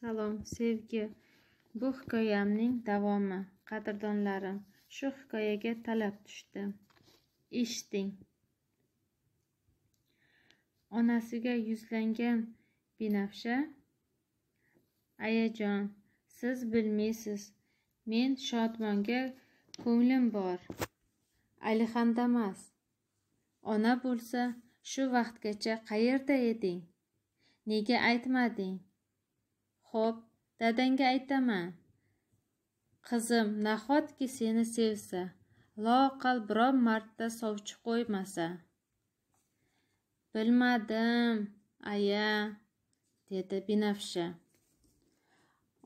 salom sevgi bu hikoyamning davomi qadrdonlarim shu hikoyaga talab tushdi eshiting onasiga yuzlangan binafsha ayajon siz bilmaysiz men shodmonga ko'nglim bor alihandamas ona bo'lsa shu vaqtgacha qayerda eding nega aytmading xo'p dadangga aytaman qizim nahotki seni sevsa loaqal biron marta sovchi qo'ymasa bilmadim aya dedi binafsha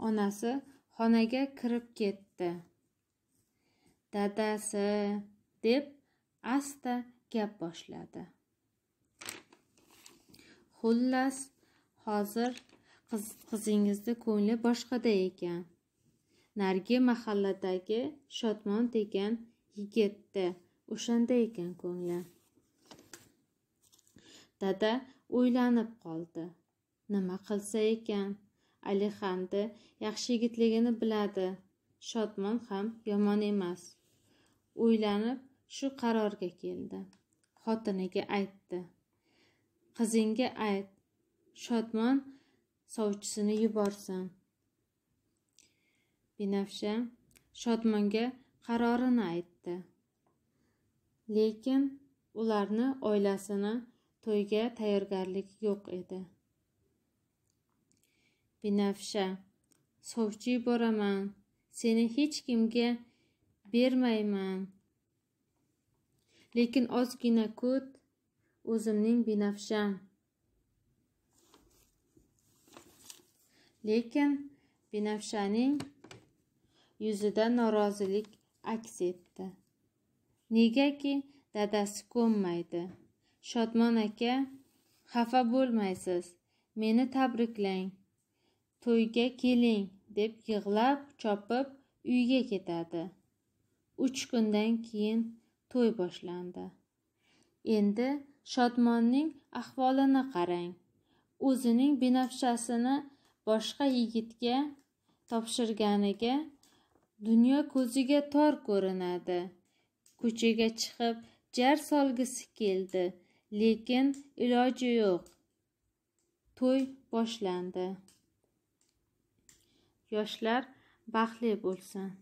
onasi xonaga kirib ketdi dadasi deb asta gap boshladi xullas hozir qiz qizingizni ko'ngli boshqada ekan narigi mahalladagi shodmon degan yigitda o'shanda ekan ko'ngli dada o'ylanib qoldi nima qilsa ekan alixanni yaxshi yigitligini biladi shodmon ham yomon emas o'ylanib shu qarorga keldi xotiniga aytdi qizingga ayt shodmon sovchisini yuborsam binafsha shodmonga qarorini aytdi lekin ularni oilasini to'yga tayyorgarlik yo'q edi binafsha sovchi yuboraman seni hech kimga bermayman lekin ozgina kut o'zimning binafsham lekin binafshaning yuzida norozilik aks etdi negaki dadasi ko'nmaydi shodmon aka xafa bo'lmaysiz meni tabriklang to'yga keling deb yig'lab chopib uyga ketadi uch kundan keyin to'y boshlandi endi shodmonning ahvolini qarang o'zining binafshasini boshqa yigitga topshirganiga dunyo ko'ziga tor ko'rinadi ko'chaga chiqib jar solgisi keldi lekin iloji yo'q to'y boshlandi yoshlar baxtli bo'lsin